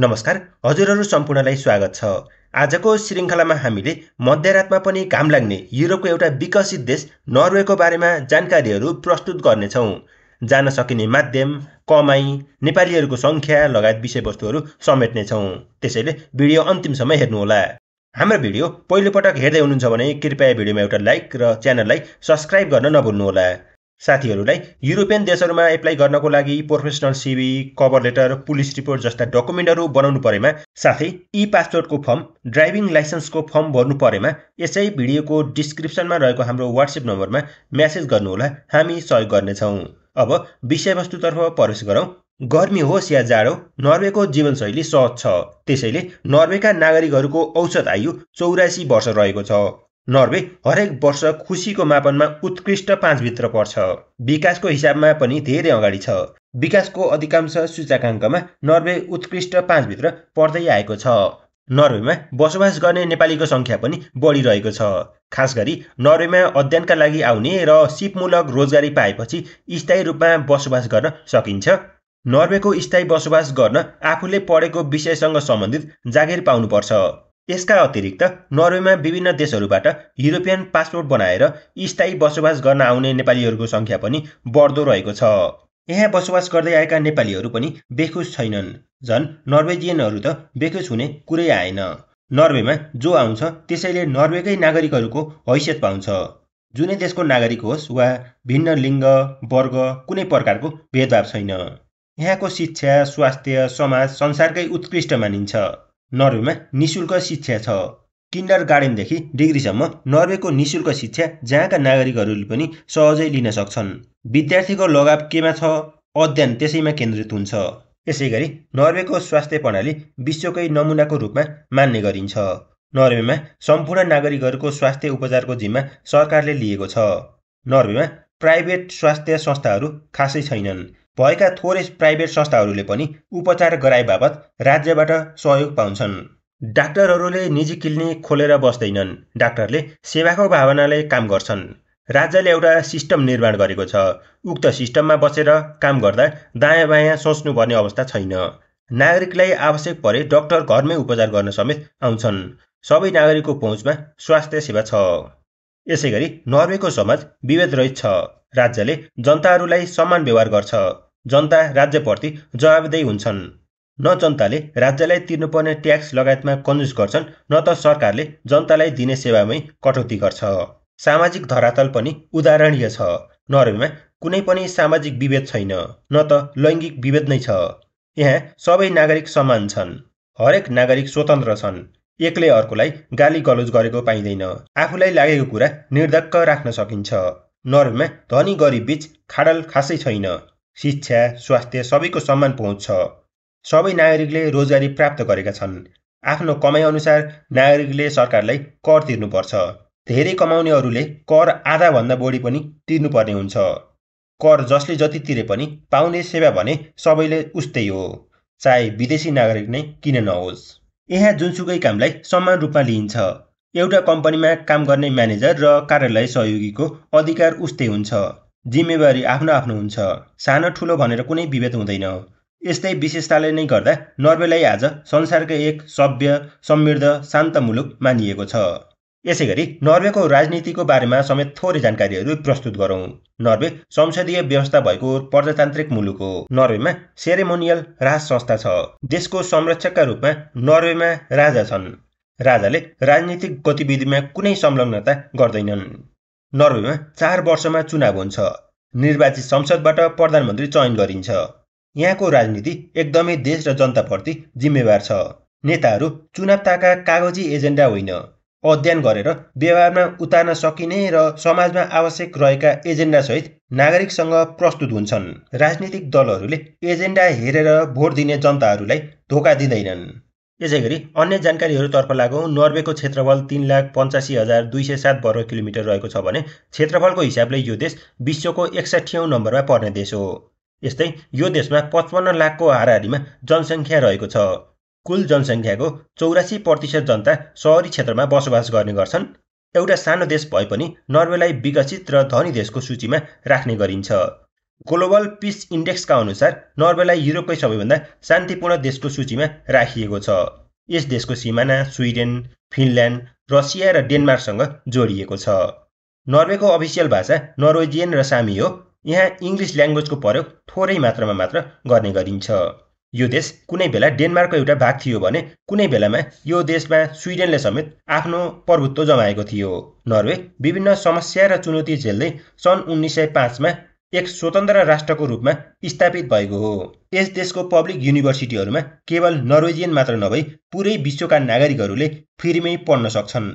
नमस्कार हजुरहरू सम्पूर्णलाई स्वागत छ आजको श्रृङ्खलामा हामीले मध्यरातमा पनि घाम लाग्ने युरोपको एउटा विकसित देश नर्वेको बारेमा जानकारीहरू प्रस्तुत गर्नेछौँ जान सकिने माध्यम कमाई नेपालीहरूको सङ्ख्या लगायत विषयवस्तुहरू समेट्नेछौँ त्यसैले भिडियो अन्तिमसम्म हेर्नुहोला हाम्रो भिडियो पहिलोपटक हेर्दै हुनुहुन्छ भने कृपया भिडियोमा एउटा लाइक र च्यानललाई सब्सक्राइब गर्न नभुल्नुहोला साथीहरूलाई युरोपियन देशहरूमा एप्लाई गर्नको लागि professional CV cover letter police report जस्ता डकुमेन्टहरू बनाउनु परेमा साथै ई पासपोर्टको फर्म ड्राइभिङ लाइसेन्सको फर्म भर्नु परेमा यसै भिडियोको डिस्क्रिप्सनमा रहेको हाम्रो वाट्सएप नम्बरमा म्यासेज गर्नुहोला हामी सहयोग गर्नेछौँ अब विषयवस्तुतर्फ प्रवेश गरौँ गर्मी होस् या जाडो नर्वेको जीवनशैली सहज छ त्यसैले नर्वेका नागरिकहरूको औसत आयु चौरासी वर्ष रहेको छ नर्वे हरेक वर्ष खुसीको मापनमा उत्कृष्ट पाँचभित्र पर्छ विकासको हिसाबमा पनि धेरै अगाडि छ विकासको अधिकांश सूचकाङ्कमा नर्वे उत्कृष्ट पाँचभित्र पर्दै आएको छ नर्वेमा बसोबास गर्ने नेपालीको सङ्ख्या पनि बढिरहेको छ खास गरी नर्वेमा अध्ययनका लागि आउने र सिपमूलक रोजगारी पाएपछि स्थायी रूपमा बसोबास गर्न सकिन्छ नर्वेको स्थायी बसोबास गर्न आफूले पढेको विषयसँग सम्बन्धित जागिर पाउनुपर्छ यसका अतिरिक्त नर्वेमा विभिन्न देशहरूबाट युरोपियन पासपोर्ट बनाएर स्थायी बसोबास गर्न आउने नेपालीहरूको सङ्ख्या पनि बढ्दो रहेको छ यहाँ बसोबास गर्दै आएका नेपालीहरू पनि बेखुस छैनन् झन् नर्वेजियनहरू त बेखुस हुने कुरै आएन नर्वेमा जो आउँछ त्यसैले नर्वेकै नागरिकहरूको हैसियत पाउँछ जुनै देशको नागरिक होस् वा भिन्न लिङ्ग वर्ग कुनै प्रकारको भेदभाव छैन यहाँको शिक्षा स्वास्थ्य समाज संसारकै उत्कृष्ट मानिन्छ नर्वेमा निशुल्क शिक्षा छ किन्डर गार्डनदेखि डिग्रीसम्म नर्वेको निशुल्क शिक्षा जहाँका नागरिकहरूले पनि सहजै लिन सक्छन् विद्यार्थीको लगाव केमा छ अध्ययन त्यसैमा केन्द्रित हुन्छ यसै गरी नर्वेको स्वास्थ्य प्रणाली विश्वकै नमुनाको रूपमा मान्ने गरिन्छ नर्वेमा सम्पूर्ण नागरिकहरूको स्वास्थ्य उपचारको जिम्मा सरकारले लिएको छ नर्वेमा प्राइभेट स्वास्थ्य संस्थाहरू खासै छैनन् भएका थोरै प्राइभेट संस्थाहरूले पनि उपचार गराए बापत राज्यबाट सहयोग पाउँछन् डाक्टरहरूले निजी क्लिनिक खोलेर बस्दैनन् डाक्टरले सेवाको भावनाले काम गर्छन् राज्यले एउटा सिस्टम निर्माण गरेको छ उक्त सिस्टममा बसेर काम गर्दा दायाँ बायाँ सोच्नुपर्ने अवस्था छैन नागरिकलाई आवश्यक परे डक्टर घरमै उपचार गर्न समेत आउँछन् सबै नागरिकको पहुँचमा स्वास्थ्य सेवा छ यसै गरी नर्वेको समाज विभेदरहित छ राज्यले जनताहरूलाई समान व्यवहार गर्छ जनता राज्यप्रति जवाबदेही हुन्छन् न जनताले राज्यलाई तिर्नुपर्ने ट्याक्स लगायतमा कन्जुस गर्छन् न त सरकारले जनतालाई दिने सेवामै कटौती गर्छ सामाजिक धरातल पनि उदाहरणीय छ नर्वेमा कुनै पनि सामाजिक विभेद छैन न त लैङ्गिक विभेद नै छ यहाँ सबै नागरिक समान छन् हरेक नागरिक स्वतन्त्र छन् एकले अर्कोलाई गाली गलोज गरेको पाइँदैन आफूलाई लागेको कुरा निर्धक्क राख्न सकिन्छ नर्वेमा धनी गरिब बीच खाडल खासै छैन शिक्षा स्वास्थ्य सबैको सम्मान पहुँच सबै नागरिकले रोजगारी प्राप्त गरेका छन् आफ्नो कमाइअनुसार नागरिकले सरकारलाई कर तिर्नुपर्छ धेरै कमाउनेहरूले कर आधाभन्दा बढी पनि तिर्नुपर्ने हुन्छ कर जसले जति तिरे पनि पाउने सेवा भने सबैले उस्तै हो चाहे विदेशी नागरिक नै किन नहोस् यहाँ जुनसुकै कामलाई समान रूपमा लिइन्छ एउटा कम्पनीमा काम गर्ने म्यानेजर र कार्यालय सहयोगीको अधिकार उस्तै हुन्छ जिम्मेवारी आफ्नो आफ्नो हुन्छ सानो ठुलो भनेर कुनै विभेद हुँदैन यस्तै विशेषताले नै गर्दा नर्वेलाई आज संसारकै एक सभ्य समृद्ध शान्त मुलुक मानिएको छ यसै गरी नर्वेको राजनीतिको बारेमा समेत थोरै जानकारीहरू प्रस्तुत गरौँ नर्वे संसदीय व्यवस्था भएको प्रजातान्त्रिक मुलुक हो नर्वेमा सेरेमोनियल राज संस्था छ देशको संरक्षकका रूपमा नर्वेमा राजा छन् राजाले राजनीतिक गतिविधिमा कुनै संलग्नता गर्दैनन् नर्वेमा चार वर्षमा चुनाव हुन्छ निर्वाचित संसदबाट प्रधानमन्त्री चयन गरिन्छ यहाँको राजनीति एकदमै देश र जनताप्रति जिम्मेवार छ नेताहरू चुनावताका कागजी एजेन्डा होइन अध्ययन गरेर व्यवहारमा उतार्न सकिने र समाजमा आवश्यक रहेका एजेन्डासहित नागरिकसँग प्रस्तुत हुन्छन् राजनीतिक दलहरूले एजेन्डा हेरेर भोट दिने जनताहरूलाई धोका दिँदैनन् यसै गरी अन्य जानकारीहरूतर्फ लागौँ नर्वेको क्षेत्रफल तिन लाख पन्चासी हजार दुई सय सात वर्ग किलोमिटर रहेको छ भने क्षेत्रफलको हिसाबले यो देश विश्वको एकसाठी नम्बरमा पर्ने देश हो यस्तै यो देशमा पचपन्न लाखको हाराहारीमा जनसङ्ख्या रहेको छ कुल जनसङ्ख्याको चौरासी प्रतिशत जनता सहरी क्षेत्रमा बसोबास गर्ने गर्छन् एउटा सानो देश भए पनि नर्वेलाई विकसित र धनी देशको सूचीमा राख्ने गरिन्छ ग्लोबल पिस इन्डेक्सका अनुसार नर्वेलाई युरोपकै सबैभन्दा शान्तिपूर्ण देशको सूचीमा राखिएको छ यस देशको सिमाना स्विडेन फिनल्यान्ड रसिया र डेनमार्कसँग जोडिएको छ नर्वेको अफिसियल भाषा नर्वेजियन र सामी हो यहाँ इङ्ग्लिस ल्याङ्ग्वेजको प्रयोग थोरै मात्रामा मात्र गर्ने गरिन्छ यो देश कुनै बेला डेनमार्कको एउटा भाग थियो भने कुनै बेलामा यो देशमा स्विडेनले समेत आफ्नो प्रभुत्व जमाएको थियो नर्वे विभिन्न समस्या र चुनौती झेल्दै सन् उन्नाइस सय पाँचमा एक स्वतन्त्र राष्ट्रको रूपमा स्थापित भएको हो यस देशको पब्लिक युनिभर्सिटीहरूमा केवल नर्वेजियन मात्र नभई पुरै विश्वका नागरिकहरूले फ्रीमै पढ्न सक्छन्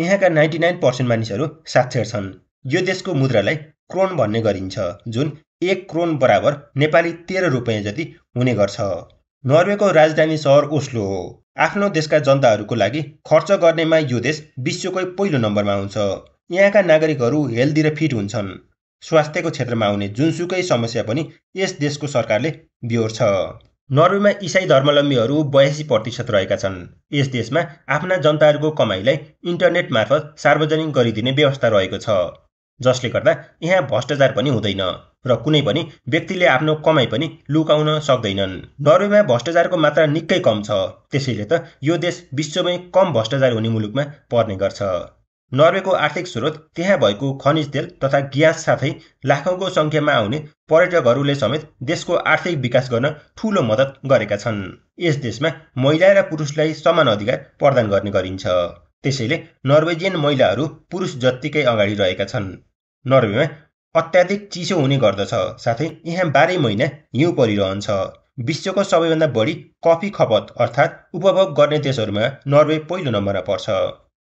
यहाँका नाइन्टी नाइन पर्सेन्ट मानिसहरू साक्षर छन् यो देशको मुद्रालाई क्रोन भन्ने गरिन्छ जुन एक क्रोन बराबर नेपाली तेह्र रुपियाँ जति हुने गर्छ नर्वेको राजधानी सहर ओस्लो हो आफ्नो देशका जनताहरूको लागि खर्च गर्नेमा यो देश विश्वकै पहिलो नम्बरमा हुन्छ यहाँका नागरिकहरू हेल्दी र फिट हुन्छन् स्वास्थ्यको क्षेत्रमा आउने जुनसुकै समस्या पनि यस देशको सरकारले बिहोर्छ नर्वेमा इसाई धर्मावलम्बीहरू बयासी प्रतिशत रहेका छन् यस देशमा आफ्ना जनताहरूको कमाइलाई इन्टरनेट मार्फत सार्वजनिक गरिदिने व्यवस्था रहेको छ जसले गर्दा यहाँ भ्रष्टाचार पनि हुँदैन र कुनै पनि व्यक्तिले आफ्नो कमाई पनि लुकाउन सक्दैनन् नर्वेमा भ्रष्टाचारको मात्रा निकै कम छ त्यसैले त यो देश विश्वमै कम भ्रष्टाचार हुने मुलुकमा पर्ने गर्छ नर्वेको आर्थिक स्रोत त्यहाँ भएको खनिज तेल तथा ग्यास साथै लाखौँको सङ्ख्यामा आउने पर्यटकहरूले समेत देशको आर्थिक विकास गर्न ठूलो मद्दत गरेका छन् यस देशमा महिला र पुरुषलाई समान अधिकार प्रदान गर्ने गरिन्छ त्यसैले नर्वेजियन महिलाहरू पुरुष जत्तिकै अगाडि रहेका छन् नर्वेमा अत्याधिक चिसो हुने गर्दछ साथै यहाँ बाह्रै महिना हिउँ परिरहन्छ विश्वको सबैभन्दा बढी कफी खपत अर्थात् उपभोग गर्ने देशहरूमा नर्वे पहिलो नम्बरमा पर्छ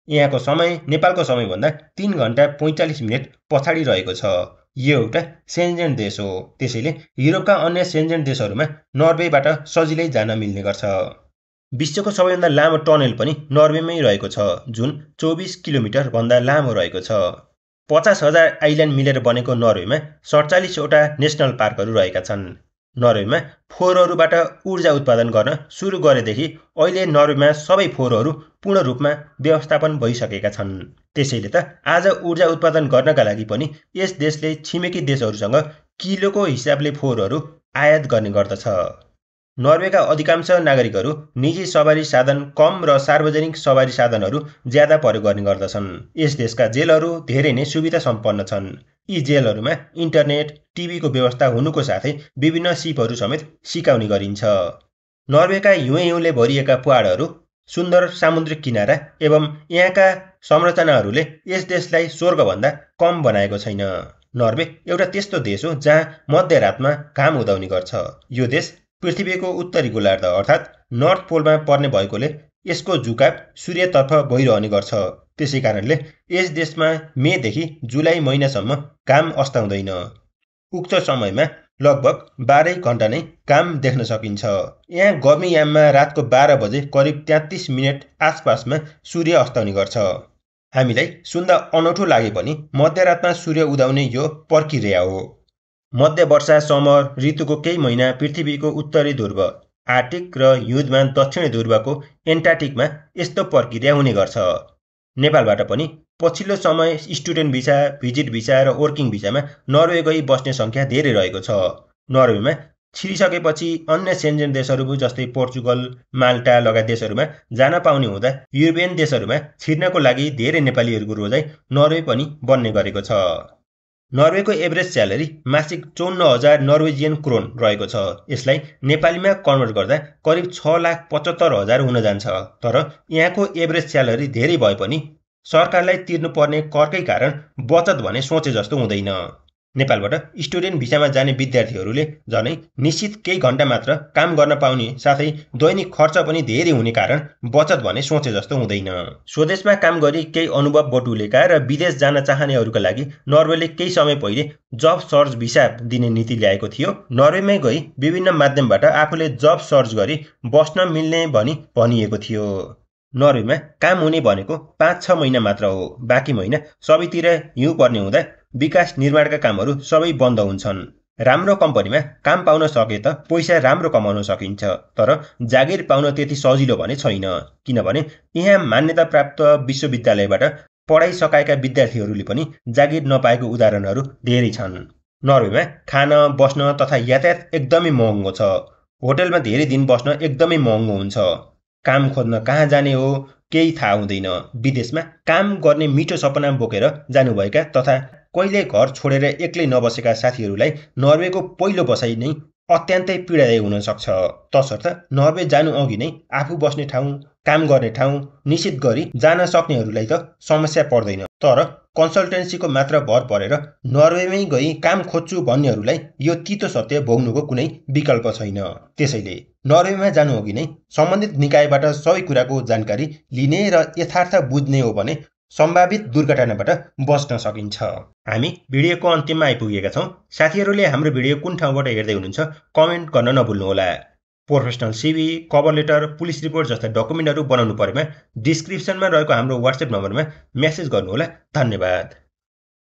यहाँको समय नेपालको समयभन्दा तिन घन्टा पैँतालिस मिनट पछाडि रहेको छ यो एउटा सेन्जेन देश हो त्यसैले युरोपका अन्य सेन्जेन देशहरूमा नर्वेबाट सजिलै जान मिल्ने गर्छ विश्वको सबैभन्दा लामो टनल पनि नर्वेमै रहेको छ जुन चौबिस किलोमिटरभन्दा लामो रहेको छ पचास हजार आइल्यान्ड मिलेर बनेको नर्वेमा सडचालिसवटा नेसनल पार्कहरू रहेका छन् नर्वेमा फोहोरहरूबाट ऊर्जा उत्पादन गर्न सुरु गरेदेखि अहिले नर्वेमा सबै फोहोरहरू पूर्ण रूपमा व्यवस्थापन भइसकेका छन् त्यसैले त आज ऊर्जा उत्पादन गर्नका लागि पनि यस देशले छिमेकी देशहरूसँग किलोको हिसाबले फोहोरहरू आयात गर्ने गर्दछ नर्वेका अधिकांश नागरिकहरू निजी सवारी साधन कम र सार्वजनिक सवारी साधनहरू ज्यादा प्रयोग गर्ने गर्दछन् यस देशका जेलहरू धेरै नै सुविधा सम्पन्न छन् यी जेलहरूमा इन्टरनेट टिभीको व्यवस्था हुनुको साथै विभिन्न सिपहरू समेत सिकाउने गरिन्छ नर्वेका हिउँ हिउँले भरिएका पहाडहरू सुन्दर सामुद्रिक किनारा एवं यहाँका संरचनाहरूले यस देशलाई स्वर्गभन्दा कम बनाएको छैन नर्वे एउटा त्यस्तो देश हो जहाँ मध्यरातमा घाम उदाउने गर्छ यो देश पृथ्वीको उत्तरी गोलार्ध अर्थात् नर्थ पोलमा पर्ने भएकोले यसको झुकाव सूर्यतर्फ गइरहने गर्छ त्यसै कारणले यस देशमा मेदेखि जुलाई महिनासम्म काम अस्ताउँदैन उक्त समयमा लगभग बाह्रै घन्टा नै काम देख्न सकिन्छ यहाँ गर्मीयाममा रातको बाह्र बजे करिब तेत्तिस मिनट आसपासमा सूर्य अस्ताउने गर्छ हामीलाई सुन्दा अनौठो लागे पनि मध्यरातमा सूर्य उदाउने यो प्रक्रिया हो मध्य वर्षा समर ऋतुको केही महिना पृथ्वीको उत्तरी ध्रुव आर्टिक र हिउँदमा दक्षिणी ध्रुवको एन्टार्टिकमा यस्तो प्रक्रिया हुने गर्छ नेपालबाट पनि पछिल्लो समय स्टुडेन्ट भिसा भिजिट भिसा र वर्किङ भिसामा नर्वे गई बस्ने सङ्ख्या धेरै रहेको छ नर्वेमा छिरिसकेपछि अन्य सेन्जेन देशहरू जस्तै पोर्चुगल माल्टा लगायत देशहरूमा जान पाउने हुँदा युरोपियन देशहरूमा छिर्नको लागि धेरै नेपालीहरूको रोजाइ नर्वे पनि बन्ने गरेको छ नर्वेको एभरेज स्यालेरी मासिक चौन्न हजार नर्वेजियन क्रोन रहेको छ यसलाई नेपालीमा कन्भर्ट गर्दा करिब छ लाख पचहत्तर हजार हुन जान्छ तर यहाँको एभरेज स्यालेरी धेरै भए पनि सरकारलाई तिर्नुपर्ने करकै कारण बचत भने सोचे जस्तो हुँदैन नेपालबाट स्टुडेन्ट भिसामा जाने विद्यार्थीहरूले झनै निश्चित केही घन्टा मात्र काम गर्न पाउने साथै दैनिक खर्च पनि धेरै हुने कारण बचत भने सोचे जस्तो हुँदैन स्वदेशमा काम गरी केही अनुभव बटुलेका र विदेश जान चाहनेहरूका लागि नर्वेले केही समय पहिले जब सर्च भिसा दिने नीति ल्याएको थियो नर्वेमै गई विभिन्न माध्यमबाट आफूले जब सर्च गरी बस्न मिल्ने भनी भनिएको थियो नर्वेमा काम हुने भनेको पाँच छ महिना मात्र हो बाँकी महिना सबैतिर हिउँ पर्ने हुँदा विकास निर्माणका कामहरू सबै बन्द हुन्छन् राम्रो कम्पनीमा काम पाउन सके त पैसा राम्रो कमाउन सकिन्छ तर जागिर पाउन त्यति सजिलो भने छैन किनभने यहाँ मान्यता प्राप्त विश्वविद्यालयबाट पढाइ सकाएका विद्यार्थीहरूले पनि जागिर नपाएको उदाहरणहरू धेरै छन् नर्वेमा खान बस्न तथा यातायात एकदमै महँगो छ होटलमा धेरै दिन बस्न एकदमै महँगो हुन्छ काम खोज्न कहाँ जाने हो केही थाहा हुँदैन विदेशमा काम गर्ने मिठो सपना बोकेर जानुभएका तथा कहिले घर छोडेर एक्लै नबसेका साथीहरूलाई नर्वेको पहिलो बसाइ नै अत्यन्तै पीडादायी हुन सक्छ तसर्थ नर्वे जानु अघि नै आफू बस्ने ठाउँ काम गर्ने ठाउँ निश्चित गरी जान सक्नेहरूलाई त समस्या पर्दैन तर कन्सल्टेन्सीको मात्र भर परेर नर्वेमै गई काम खोज्छु भन्नेहरूलाई यो तितो सत्य भोग्नुको कुनै विकल्प छैन त्यसैले नर्वेमा जानु अघि नै सम्बन्धित निकायबाट सबै कुराको जानकारी लिने र यथार्थ बुझ्ने हो भने सम्भावित दुर्घटनाबाट बस्न सकिन्छ हामी भिडियोको अन्तिममा आइपुगेका छौँ साथीहरूले हाम्रो भिडियो कुन ठाउँबाट हेर्दै हुनुहुन्छ कमेन्ट गर्न नभुल्नुहोला professional CV cover letter police report जस्ता डकुमेन्टहरू बनाउनु परेमा डिस्क्रिप्सनमा रहेको हाम्रो वाट्सएप नम्बरमा मेसेज गर्नुहोला धन्यवाद